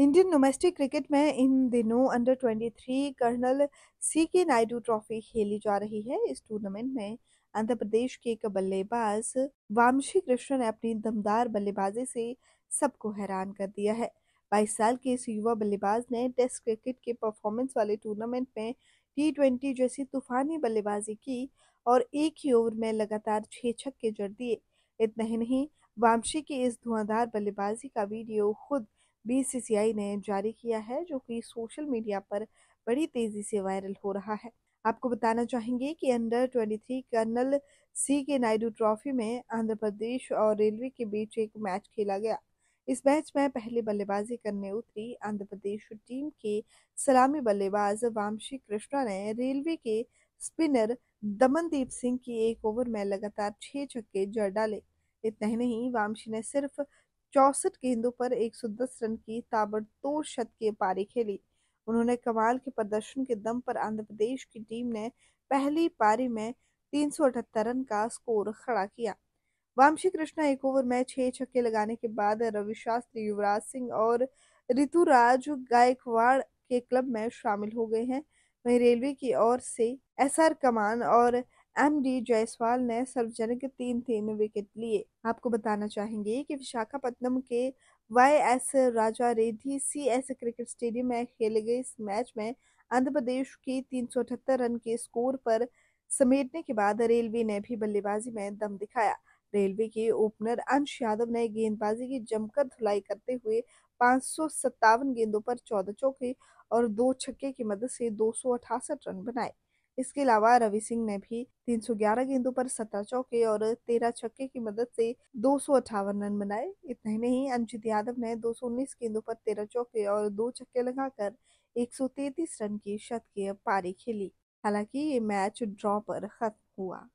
Indian domestic cricket में इन दिनों under 23 colonel सी के नायडू ट्रॉफी खेली जा रही है इस टूर्नामेंट में आंध्र प्रदेश के एक बल्लेबाज वामशी कृष्ण ने अपनी दमदार बल्लेबाजी से सबको हैरान कर दिया है बाईस साल के इस युवा बल्लेबाज ने टेस्ट क्रिकेट के परफॉर्मेंस वाले टूर्नामेंट में टी ट्वेंटी जैसी तूफानी बल्लेबाजी की और एक ही ओवर में लगातार छः छक्के जड़ दिए इतना ही नहीं वामशी की इस धुआंधार बल्लेबाजी का वीडियो खुद बीसीसीआई ने जारी किया है जो कि सोशल मीडिया पर बड़ी तेजी से वायरल हो रहा है आपको बताना चाहेंगे कि अंडर 23 कर्नल सी के नायडू ट्रॉफी में आंध्र प्रदेश और रेलवे के बीच एक मैच खेला गया इस मैच में पहले बल्लेबाजी करने उतरी आंध्र प्रदेश टीम के सलामी बल्लेबाज वामशी कृष्णा ने रेलवे के स्पिनर दमनदीप सिंह की एक ओवर में लगातार छह छक्के जड़ डाले इतना ही नहीं वामशी ने सिर्फ चौसठ गेंदों पर 110 रन की ताबड़तोड़ शतकीय पारी खेली उन्होंने कमाल के प्रदर्शन के दम पर आंध्र प्रदेश की टीम ने पहली पारी में तीन रन का स्कोर खड़ा किया वामशी कृष्णा एक ओवर में छह छक्के लगाने के बाद रवि शास्त्री युवराज सिंह और ऋतुराज गायकवाड़ के क्लब में शामिल हो गए हैं वहीं रेलवे की ओर से एस आर कमान और एम डी जायसवाल ने सर्वजनिक तीन तीन विकेट लिए आपको बताना चाहेंगे कि विशाखापट्टनम के Y S Raja Reddy C S cricket stadium में खेले गए इस मैच में आंध्र प्रदेश की तीन रन के स्कोर पर समेटने के बाद रेलवे ने भी बल्लेबाजी में दम दिखाया रेलवे के ओपनर अंश यादव ने गेंदबाजी की जमकर धुलाई करते हुए पाँच गेंदों पर चौदह चौके और दो छक्के की मदद से दो रन बनाए इसके अलावा रवि सिंह ने भी 311 गेंदों पर 17 चौके और 13 छक्के की मदद से दो रन बनाए इतना ही नहीं अंजित यादव ने 219 गेंदों पर 13 चौके और दो छक्के लगाकर 133 रन की शतकीय पारी खेली हालांकि ये मैच ड्रॉ पर खत्म हुआ